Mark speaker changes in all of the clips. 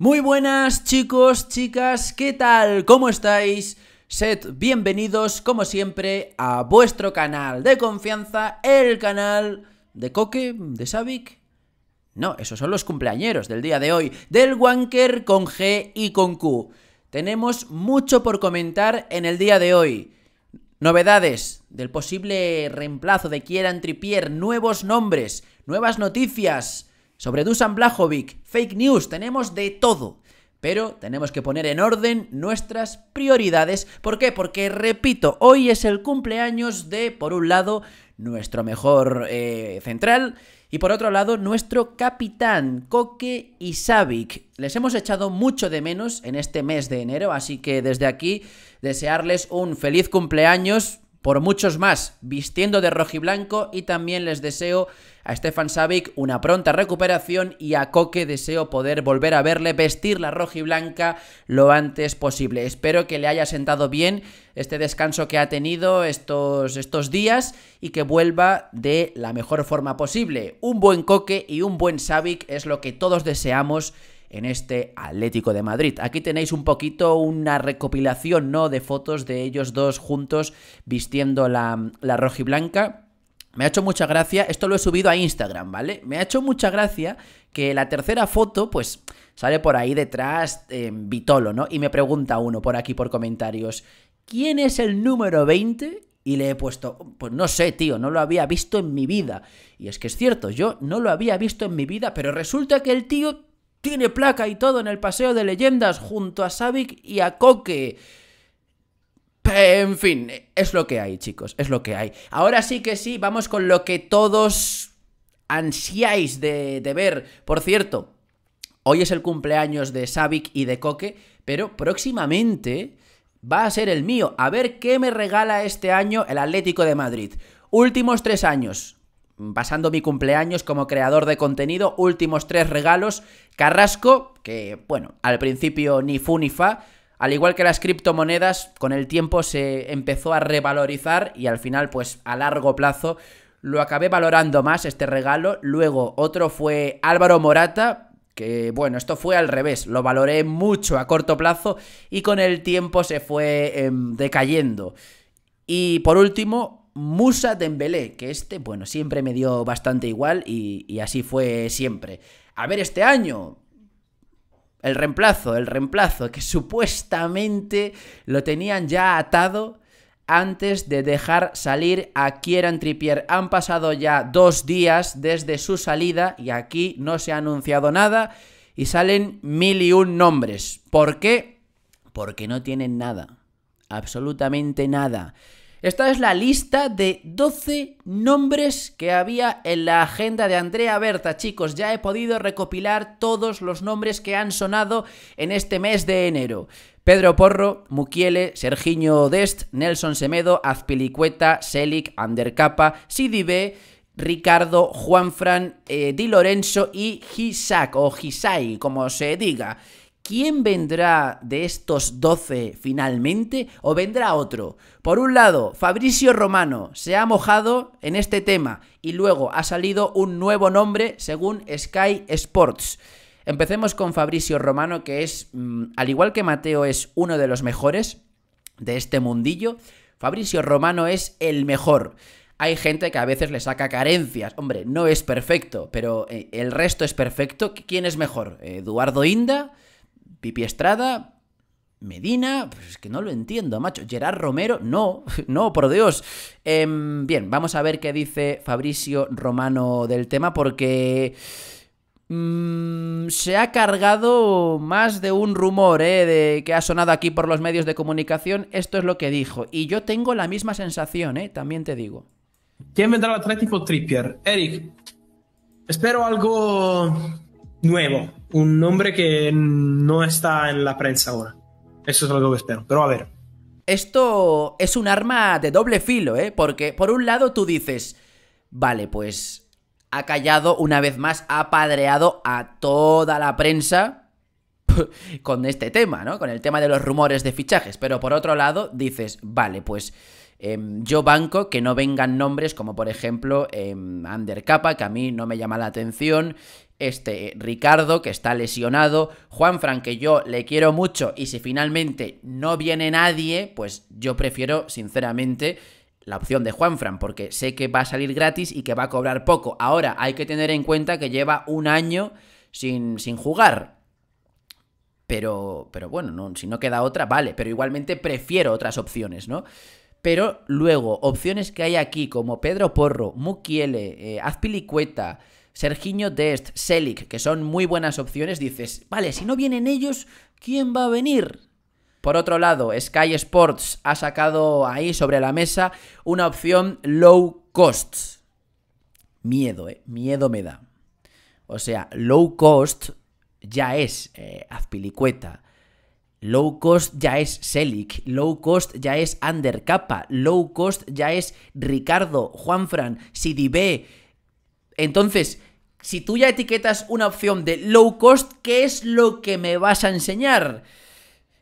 Speaker 1: Muy buenas chicos, chicas, ¿qué tal? ¿Cómo estáis? Sed bienvenidos, como siempre, a vuestro canal de confianza, el canal de Coque, de Savic. No, esos son los cumpleañeros del día de hoy, del Wanker con G y con Q. Tenemos mucho por comentar en el día de hoy. Novedades del posible reemplazo de Kieran Tripier, nuevos nombres, nuevas noticias, sobre Dusan Blajovic, fake news, tenemos de todo. Pero tenemos que poner en orden nuestras prioridades. ¿Por qué? Porque, repito, hoy es el cumpleaños de, por un lado, nuestro mejor eh, central y por otro lado nuestro capitán, Koke Isabic. Les hemos echado mucho de menos en este mes de enero, así que desde aquí desearles un feliz cumpleaños por muchos más, vistiendo de rojo y también les deseo a Stefan Savic una pronta recuperación y a Coque deseo poder volver a verle vestir la blanca lo antes posible. Espero que le haya sentado bien este descanso que ha tenido estos, estos días y que vuelva de la mejor forma posible. Un buen Coque y un buen Savic es lo que todos deseamos en este Atlético de Madrid. Aquí tenéis un poquito una recopilación, ¿no? De fotos de ellos dos juntos vistiendo la, la rojiblanca. Me ha hecho mucha gracia, esto lo he subido a Instagram, ¿vale? Me ha hecho mucha gracia que la tercera foto, pues, sale por ahí detrás en Vitolo, ¿no? Y me pregunta uno por aquí por comentarios, ¿quién es el número 20? Y le he puesto, pues no sé, tío, no lo había visto en mi vida. Y es que es cierto, yo no lo había visto en mi vida, pero resulta que el tío tiene placa y todo en el Paseo de Leyendas junto a Savic y a Coque. En fin, es lo que hay, chicos, es lo que hay. Ahora sí que sí, vamos con lo que todos ansiáis de, ver. Por cierto, hoy es el cumpleaños de Savic y de Coque, pero próximamente va a ser el mío. A ver qué me regala este año el Atlético de Madrid. Últimos tres años, ...pasando mi cumpleaños como creador de contenido, últimos tres regalos, Carrasco, que bueno, al principio ni fu ni fa, al igual que las criptomonedas, con el tiempo se empezó a revalorizar y al final pues a largo plazo lo acabé valorando más este regalo. Luego otro fue Álvaro Morata, que bueno, esto fue al revés, lo valoré mucho a corto plazo y con el tiempo se fue em, decayendo. Y por último, Musa Dembélé, que este, bueno, siempre me dio bastante igual y, así fue siempre. A ver, este año, el reemplazo, el reemplazo, que supuestamente lo tenían ya atado antes de dejar salir a Kieran Trippier. Han pasado ya dos días desde su salida y aquí no se ha anunciado nada y salen mil y un nombres. ¿Por qué? Porque no tienen nada. Absolutamente nada. Esta es la lista de 12 nombres que había en la agenda de Andrea Berta, chicos. Ya he podido recopilar todos los nombres que han sonado en este mes de enero. Pedro Porro, Mukiele, Sergiño Dest, Nelson Semedo, Azpilicueta, Selic, undercapa Sidibé, Ricardo, Juanfran, eh, Di Lorenzo y Hisak o Hisai, como se diga. ¿Quién vendrá de estos 12 finalmente o vendrá otro? Por un lado, Fabricio Romano se ha mojado en este tema y luego ha salido un nuevo nombre según Sky Sports. Empecemos con Fabricio Romano, que es, mm, al igual que Mateo, es uno de los mejores de este mundillo. Fabricio Romano es el mejor. Hay gente que a veces le saca carencias. Hombre, no es perfecto, pero eh, el resto es perfecto. ¿Quién es mejor? Eh, ¿Eduardo Inda? Pipi Estrada, Medina, pues es que no lo entiendo, macho. Gerard Romero, no, no, por Dios. Em, bien, vamos a ver qué dice Fabricio Romano del tema, porque mm, se ha cargado más de un rumor eh, de que ha sonado aquí por los medios de comunicación. Esto es lo que dijo. Y yo tengo la misma sensación, eh, también te digo. ¿Quién vendrá al Atlético Trippier? Eric, espero algo nuevo, un nombre que no está en la prensa ahora. Eso es lo que espero, pero a ver. Esto es un arma de doble filo, ¿eh? Porque por un lado tú dices, vale, pues ha callado una vez más, ha padreado a toda la prensa con este tema, ¿no? Con el tema de los rumores de fichajes. Pero por otro lado, dices, vale, pues em, yo banco que no vengan nombres como por ejemplo eh, em, Undercapa, que a mí no me llama la atención, este Ricardo que está lesionado, Juanfran que yo le quiero mucho y si finalmente no viene nadie, pues yo prefiero sinceramente la opción de Juanfran porque sé que va a salir gratis y que va a cobrar poco. Ahora hay que tener en cuenta que lleva un año sin, sin jugar, pero, pero bueno, si no queda otra, vale, pero igualmente prefiero otras opciones, ¿no? Pero luego, opciones que hay aquí como Pedro Porro, Mukiele, eh, Azpilicueta, Serginho Dest, Selic, que son muy buenas opciones, dices, vale, si no vienen ellos, ¿quién va a venir? Por otro lado, Sky Sports ha sacado ahí sobre la mesa una opción low cost. Miedo, ¿eh? Miedo me da. O sea, low cost ya es eh, Azpilicueta. Low cost ya es Selic, low cost ya es Undercapa, low cost ya es Ricardo, Juanfran, Sidibé. Entonces, si tú ya etiquetas una opción de low cost, ¿qué es lo que me vas a enseñar?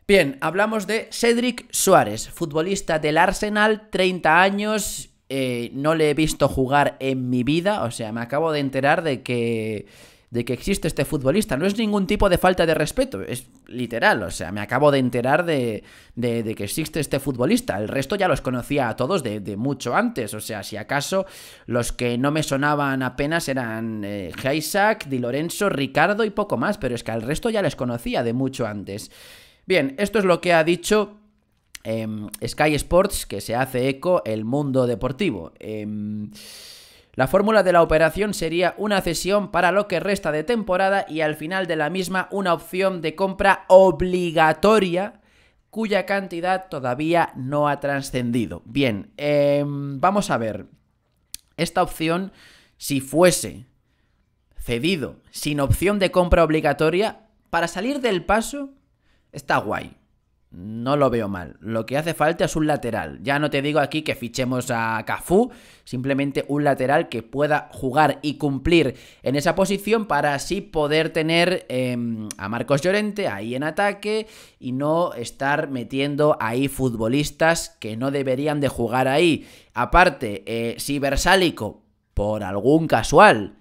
Speaker 1: Bien, hablamos de Cedric Suárez, futbolista del Arsenal, 30 años, eh, no le he visto jugar en mi vida, o sea, me acabo de enterar de que de que existe este futbolista. No es ningún tipo de falta de respeto, es literal, o sea, me acabo de enterar de, que existe este futbolista. El resto ya los conocía a todos de, mucho antes, o sea, si acaso los que no me sonaban apenas eran eh, Di Lorenzo, Ricardo y poco más, pero es que al resto ya les conocía de mucho antes. Bien, esto es lo que ha dicho... Em, Sky Sports, que se hace eco el mundo deportivo. Em, la fórmula de la operación sería una cesión para lo que resta de temporada y al final de la misma una opción de compra obligatoria cuya cantidad todavía no ha trascendido. Bien, em, vamos a ver. Esta opción, si fuese cedido sin opción de compra obligatoria, para salir del paso, está guay no lo veo mal. Lo que hace falta es un lateral. Ya no te digo aquí que fichemos a Cafú, simplemente un lateral que pueda jugar y cumplir en esa posición para así poder tener em, a Marcos Llorente ahí en ataque y no estar metiendo ahí futbolistas que no deberían de jugar ahí. Aparte, eh, si Versálico, por algún casual,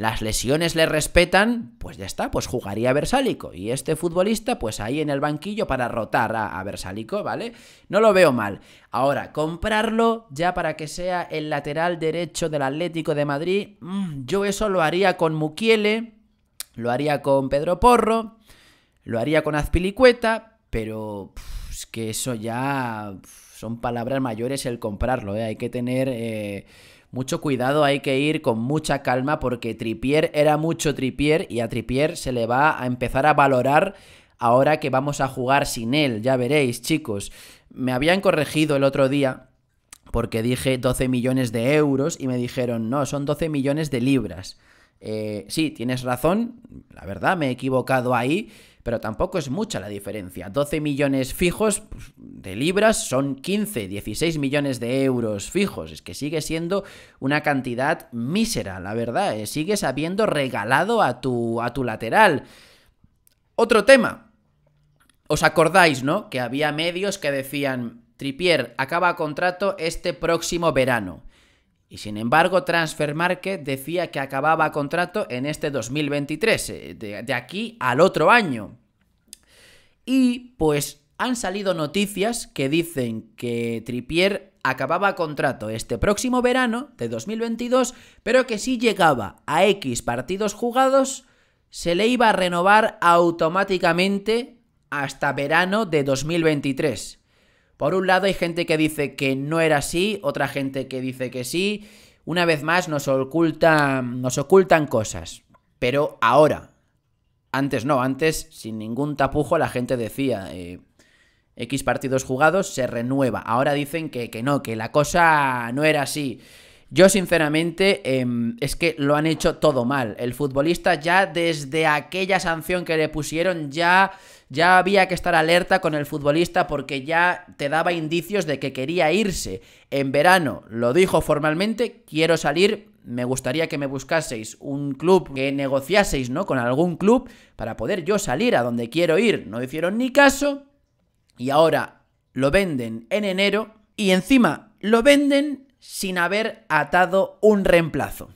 Speaker 1: las lesiones le respetan, pues ya está, pues jugaría a Versálico. Y este futbolista, pues ahí en el banquillo para rotar a, Bersálico, ¿vale? No lo veo mal. Ahora, comprarlo ya para que sea el lateral derecho del Atlético de Madrid, mm, yo eso lo haría con Mukiele, lo haría con Pedro Porro, lo haría con Azpilicueta, pero es que eso ya son palabras mayores el comprarlo, ¿eh? Hay que tener... Eh, mucho cuidado, hay que ir con mucha calma porque Tripier era mucho Tripier y a Tripier se le va a empezar a valorar ahora que vamos a jugar sin él, ya veréis, chicos. Me habían corregido el otro día porque dije 12 millones de euros y me dijeron, no, son 12 millones de libras. Eh, sí, tienes razón, la verdad me he equivocado ahí, pero tampoco es mucha la diferencia. 12 millones fijos pues, de libras son 15, 16 millones de euros fijos. Es que sigue siendo una cantidad mísera, la verdad. Eh. Sigues habiendo regalado a tu, a tu lateral. Otro tema. ¿Os acordáis, no? Que había medios que decían, Tripier acaba contrato este próximo verano. Y sin embargo, Transfer Market decía que acababa contrato en este 2023, eh, de, de aquí al otro año. Y pues han salido noticias que dicen que Tripier acababa contrato este próximo verano de 2022, pero que si llegaba a X partidos jugados, se le iba a renovar automáticamente hasta verano de 2023. Por un lado hay gente que dice que no era así, otra gente que dice que sí. Una vez más nos ocultan, nos ocultan cosas. Pero ahora, antes no, antes sin ningún tapujo la gente decía eh, X partidos jugados se renueva. Ahora dicen que, que no, que la cosa no era así. Yo sinceramente em, es que lo han hecho todo mal. El futbolista ya desde aquella sanción que le pusieron ya ya había que estar alerta con el futbolista porque ya te daba indicios de que quería irse. En verano lo dijo formalmente, quiero salir, me gustaría que me buscaseis un club, que negociaseis, ¿no? Con algún club para poder yo salir a donde quiero ir. No hicieron ni caso y ahora lo venden en enero y encima lo venden sin haber atado un reemplazo.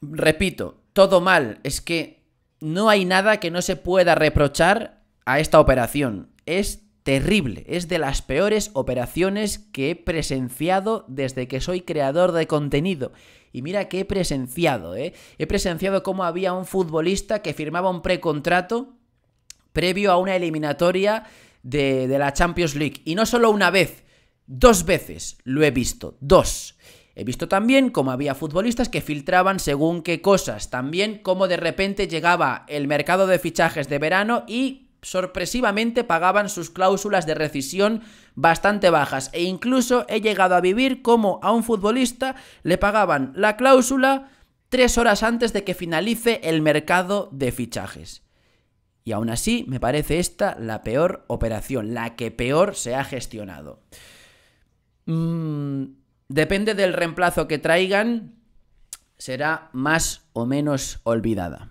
Speaker 1: Repito, todo mal, es que no hay nada que no se pueda reprochar a esta operación. Es terrible, es de las peores operaciones que he presenciado desde que soy creador de contenido. Y mira que he presenciado, ¿eh? He presenciado cómo había un futbolista que firmaba un precontrato previo a una eliminatoria de, de la Champions League. Y no solo una vez, Dos veces lo he visto, dos. He visto también cómo había futbolistas que filtraban según qué cosas, también cómo de repente llegaba el mercado de fichajes de verano y sorpresivamente pagaban sus cláusulas de rescisión bastante bajas e incluso he llegado a vivir cómo a un futbolista le pagaban la cláusula tres horas antes de que finalice el mercado de fichajes. Y aún así me parece esta la peor operación, la que peor se ha gestionado. Mm, depende del reemplazo que traigan, será más o menos olvidada.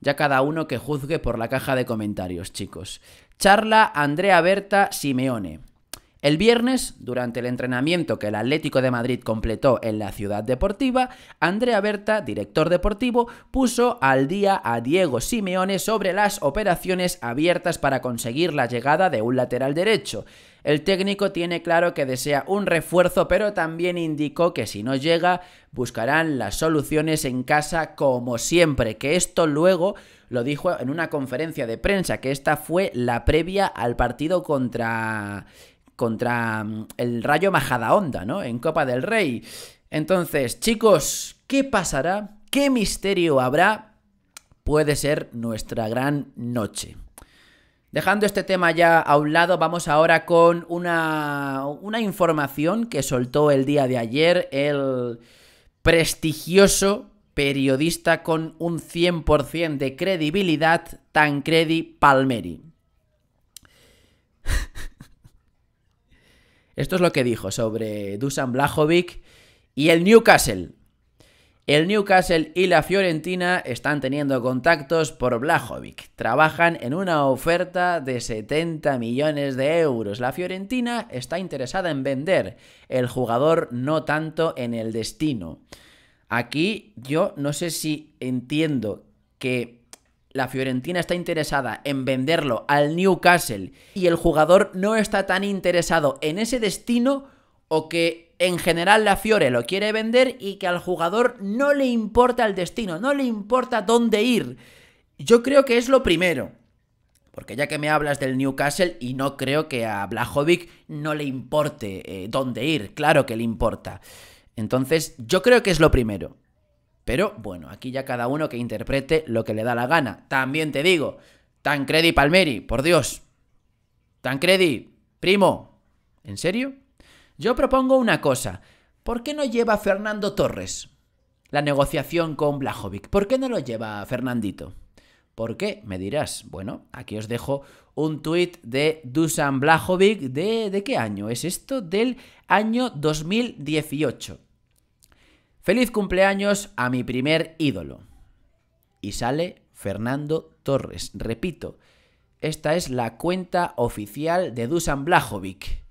Speaker 1: Ya cada uno que juzgue por la caja de comentarios, chicos. Charla Andrea Berta Simeone. El viernes, durante el entrenamiento que el Atlético de Madrid completó en la ciudad deportiva, Andrea Berta, director deportivo, puso al día a Diego Simeone sobre las operaciones abiertas para conseguir la llegada de un lateral derecho. El técnico tiene claro que desea un refuerzo, pero también indicó que si no llega, buscarán las soluciones en casa como siempre, que esto luego lo dijo en una conferencia de prensa, que esta fue la previa al partido contra contra mm, el Rayo Majadahonda, ¿no? En Copa del Rey. Entonces, chicos, ¿qué pasará? ¿Qué misterio habrá? Puede ser nuestra gran noche. Dejando este tema ya a un lado, vamos ahora con una, una información que soltó el día de ayer el prestigioso periodista con un 100% de credibilidad, Tancredi Palmeri. Esto es lo que dijo sobre Dusan Blajovic y el Newcastle. El Newcastle y la Fiorentina están teniendo contactos por Blajovic. Trabajan en una oferta de 70 millones de euros. La Fiorentina está interesada en vender, el jugador no tanto en el destino. Aquí yo no sé si entiendo que la Fiorentina está interesada en venderlo al Newcastle y el jugador no está tan interesado en ese destino o que en general la Fiore lo quiere vender y que al jugador no le importa el destino, no le importa dónde ir. Yo creo que es lo primero. Porque ya que me hablas del Newcastle y no creo que a Blajovic no le importe eh, dónde ir, claro que le importa. Entonces yo creo que es lo primero. Pero bueno, aquí ya cada uno que interprete lo que le da la gana. También te digo, Tancredi Palmeri, por Dios. Tancredi, primo, ¿en serio? Yo propongo una cosa. ¿Por qué no lleva Fernando Torres la negociación con Blajovic? ¿Por qué no lo lleva Fernandito? ¿Por qué? Me dirás. Bueno, aquí os dejo un tuit de Dusan Blajovic de, de qué año es esto? Del año 2018. Feliz cumpleaños a mi primer ídolo. Y sale Fernando Torres. Repito, esta es la cuenta oficial de Dusan Blajovic.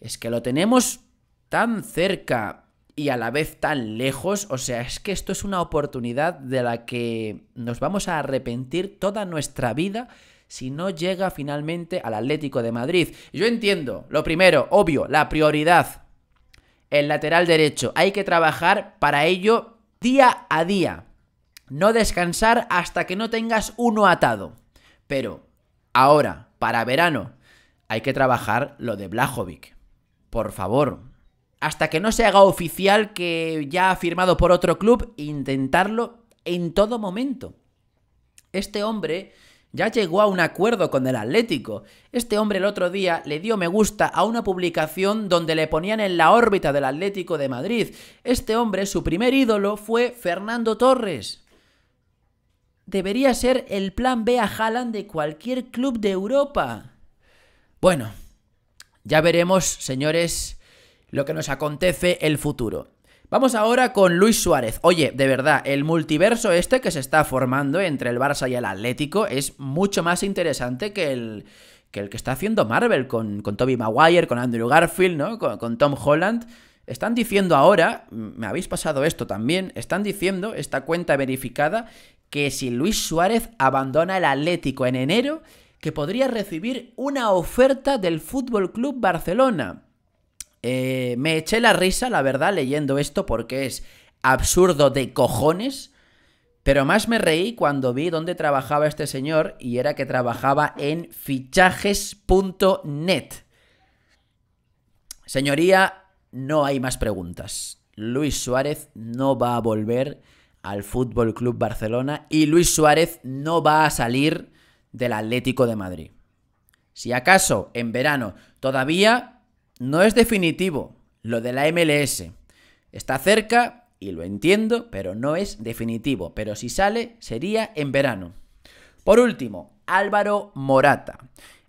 Speaker 1: Es que lo tenemos tan cerca y a la vez tan lejos. O sea, es que esto es una oportunidad de la que nos vamos a arrepentir toda nuestra vida si no llega finalmente al Atlético de Madrid. Yo entiendo, lo primero, obvio, la prioridad el lateral derecho. Hay que trabajar para ello día a día. No descansar hasta que no tengas uno atado. Pero ahora, para verano, hay que trabajar lo de Blajovic. Por favor. Hasta que no se haga oficial que ya ha firmado por otro club, intentarlo en todo momento. Este hombre ya llegó a un acuerdo con el Atlético. Este hombre el otro día le dio me gusta a una publicación donde le ponían en la órbita del Atlético de Madrid. Este hombre, su primer ídolo fue Fernando Torres. Debería ser el plan B a Haaland de cualquier club de Europa. Bueno, ya veremos, señores, lo que nos acontece el futuro. Vamos ahora con Luis Suárez. Oye, de verdad, el multiverso este que se está formando entre el Barça y el Atlético es mucho más interesante que el que, está haciendo Marvel con, con Toby Maguire, con Andrew Garfield, ¿no? Con, Tom Holland. Están diciendo ahora, mm, me habéis pasado esto también, están diciendo, esta cuenta verificada, que si Luis Suárez abandona el Atlético en enero, que podría recibir una oferta del Fútbol Club Barcelona. Eh, me eché la risa, la verdad, leyendo esto porque es absurdo de cojones. Pero más me reí cuando vi dónde trabajaba este señor y era que trabajaba en fichajes.net. Señoría, no hay más preguntas. Luis Suárez no va a volver al Fútbol Club Barcelona y Luis Suárez no va a salir del Atlético de Madrid. Si acaso en verano todavía no es definitivo lo de la MLS. Está cerca y lo entiendo, pero no es definitivo. Pero si sale, sería en verano. Por último, Álvaro Morata.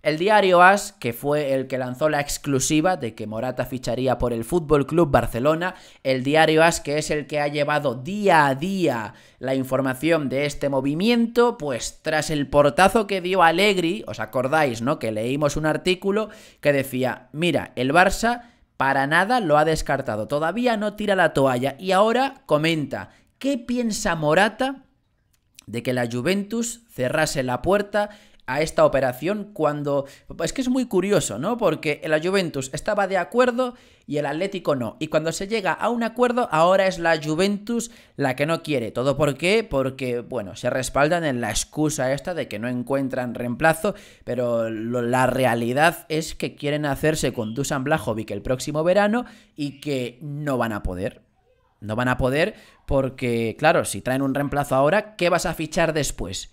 Speaker 1: El diario AS, que fue el que lanzó la exclusiva de que Morata ficharía por el Fútbol Club Barcelona, el diario AS, que es el que ha llevado día a día la información de este movimiento, pues tras el portazo que dio Allegri, os acordáis, ¿no? Que leímos un artículo que decía, mira, el Barça para nada lo ha descartado, todavía no tira la toalla y ahora comenta, ¿qué piensa Morata de que la Juventus cerrase la puerta a esta operación cuando... Es que es muy curioso, ¿no? Porque la Juventus estaba de acuerdo y el Atlético no. Y cuando se llega a un acuerdo, ahora es la Juventus la que no quiere. ¿Todo por qué? Porque, bueno, se respaldan en la excusa esta de que no encuentran reemplazo, pero la realidad es que quieren hacerse con Dusan Blajovic el próximo verano y que no van a poder. No van a poder porque, claro, si traen un reemplazo ahora, ¿qué vas a fichar después?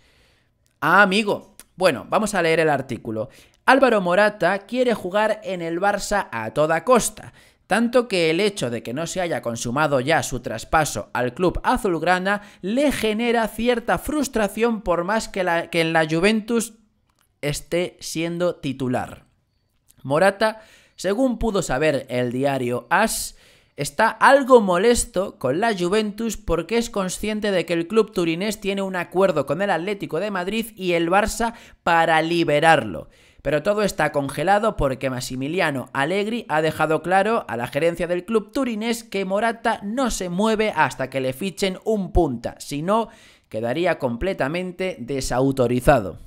Speaker 1: Ah, amigo, bueno, vamos a leer el artículo. Álvaro Morata quiere jugar en el Barça a toda costa. Tanto que el hecho de que no se haya consumado ya su traspaso al club azulgrana le genera cierta frustración por más que, en la Juventus esté siendo titular. Morata, según pudo saber el diario AS, está algo molesto con la Juventus porque es consciente de que el club turinés tiene un acuerdo con el Atlético de Madrid y el Barça para liberarlo. Pero todo está congelado porque Massimiliano Allegri ha dejado claro a la gerencia del club turinés que Morata no se mueve hasta que le fichen un punta, si no, quedaría completamente desautorizado.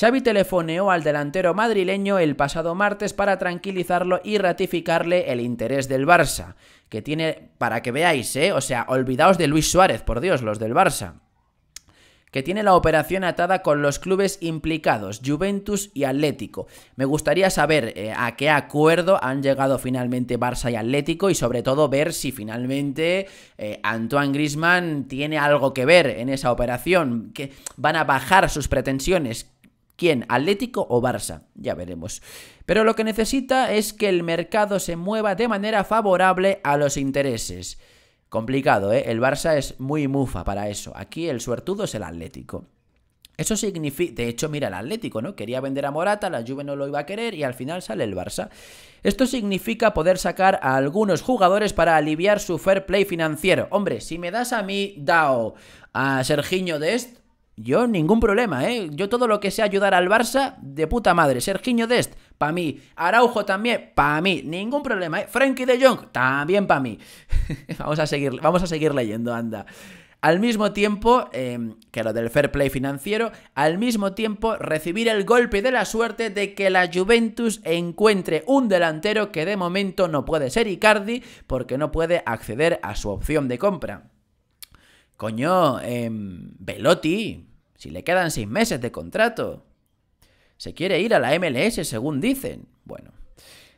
Speaker 1: Xavi telefoneó al delantero madrileño el pasado martes para tranquilizarlo y ratificarle el interés del Barça, que tiene, para que veáis, ¿eh? o sea, olvidaos de Luis Suárez, por Dios, los del Barça, que tiene la operación atada con los clubes implicados, Juventus y Atlético. Me gustaría saber eh, a qué acuerdo han llegado finalmente Barça y Atlético y sobre todo ver si finalmente eh, Antoine Grisman tiene algo que ver en esa operación, que van a bajar sus pretensiones. ¿Quién? ¿Atlético o Barça? Ya veremos. Pero lo que necesita es que el mercado se mueva de manera favorable a los intereses. Complicado, ¿eh? El Barça es muy mufa para eso. Aquí el suertudo es el Atlético. Eso significa, de hecho, mira el Atlético, ¿no? Quería vender a Morata, la Juve no lo iba a querer y al final sale el Barça. Esto significa poder sacar a algunos jugadores para aliviar su fair play financiero. Hombre, si me das a mí Dao, a de Dest, yo ningún problema, ¿eh? Yo todo lo que sea ayudar al Barça, de puta madre. Sergiño Dest, para mí. Araujo también, para mí. Ningún problema, ¿eh? Frankie de Jong, también para mí. vamos, a seguir, vamos a seguir leyendo, anda. Al mismo tiempo, em, que lo del fair play financiero, al mismo tiempo recibir el golpe de la suerte de que la Juventus encuentre un delantero que de momento no puede ser Icardi porque no puede acceder a su opción de compra. Coño, eh, Velotti, si le quedan seis meses de contrato. Se quiere ir a la MLS, según dicen. Bueno.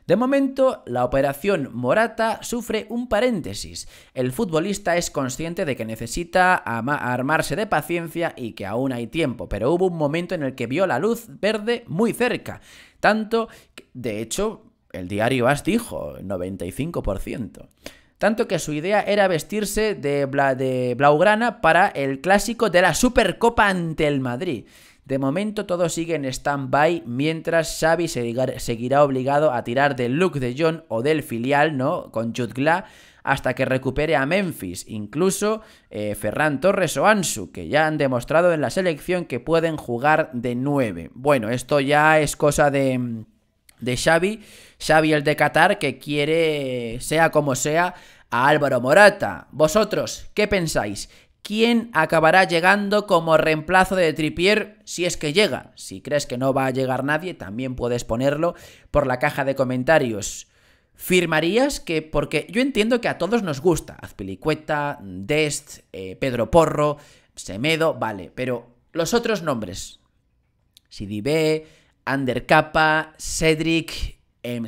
Speaker 1: De momento, la operación Morata sufre un paréntesis. El futbolista es consciente de que necesita armarse de paciencia y que aún hay tiempo, pero hubo un momento en el que vio la luz verde muy cerca. Tanto, que, de hecho, el diario AS dijo 95% tanto que su idea era vestirse de, blaugrana para el clásico de la Supercopa ante el Madrid. De momento todo sigue en stand-by mientras Xavi seguirá obligado a tirar del look de John o del filial, ¿no? Con Jude hasta que recupere a Memphis, incluso eh, Ferran Torres o Ansu, que ya han demostrado en la selección que pueden jugar de nueve. Bueno, esto ya es cosa de de Xavi, Xavi el de Qatar, que quiere, sea como sea, a Álvaro Morata. ¿Vosotros qué pensáis? ¿Quién acabará llegando como reemplazo de Tripier si es que llega? Si crees que no va a llegar nadie, también puedes ponerlo por la caja de comentarios. ¿Firmarías que.? Porque yo entiendo que a todos nos gusta. Azpilicueta, Dest, eh, Pedro Porro, Semedo, vale. Pero los otros nombres. Sidibé, Undercapa, Cedric, eh,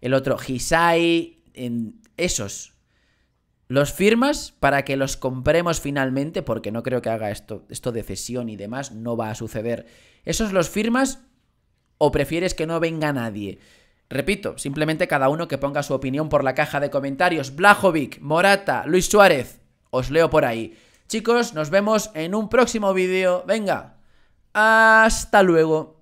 Speaker 1: el otro Hisai, en esos. Los firmas para que los compremos finalmente, porque no creo que haga esto, esto de cesión y demás, no va a suceder. ¿Esos los firmas o prefieres que no venga nadie? Repito, simplemente cada uno que ponga su opinión por la caja de comentarios. Blajovic, Morata, Luis Suárez, os leo por ahí. Chicos, nos vemos en un próximo vídeo. Venga, hasta luego.